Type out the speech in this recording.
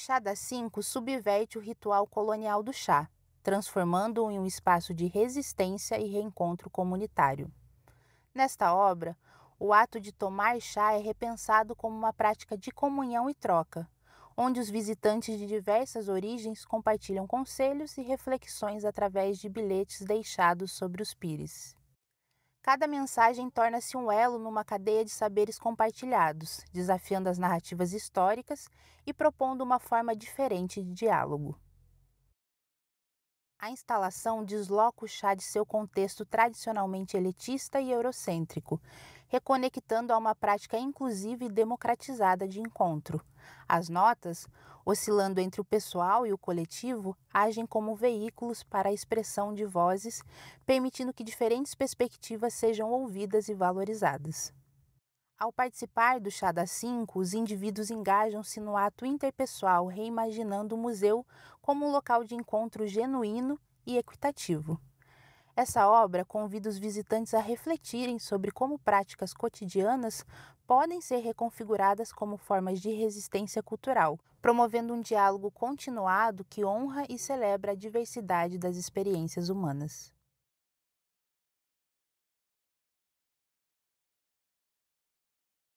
Chá das Cinco subverte o ritual colonial do chá, transformando-o em um espaço de resistência e reencontro comunitário. Nesta obra, o ato de tomar chá é repensado como uma prática de comunhão e troca, onde os visitantes de diversas origens compartilham conselhos e reflexões através de bilhetes deixados sobre os pires. Cada mensagem torna-se um elo numa cadeia de saberes compartilhados, desafiando as narrativas históricas e propondo uma forma diferente de diálogo. A instalação desloca o chá de seu contexto tradicionalmente elitista e eurocêntrico, reconectando a uma prática inclusiva e democratizada de encontro. As notas, oscilando entre o pessoal e o coletivo, agem como veículos para a expressão de vozes, permitindo que diferentes perspectivas sejam ouvidas e valorizadas. Ao participar do Chá das Cinco, os indivíduos engajam-se no ato interpessoal, reimaginando o museu como um local de encontro genuíno e equitativo. Essa obra convida os visitantes a refletirem sobre como práticas cotidianas podem ser reconfiguradas como formas de resistência cultural, promovendo um diálogo continuado que honra e celebra a diversidade das experiências humanas.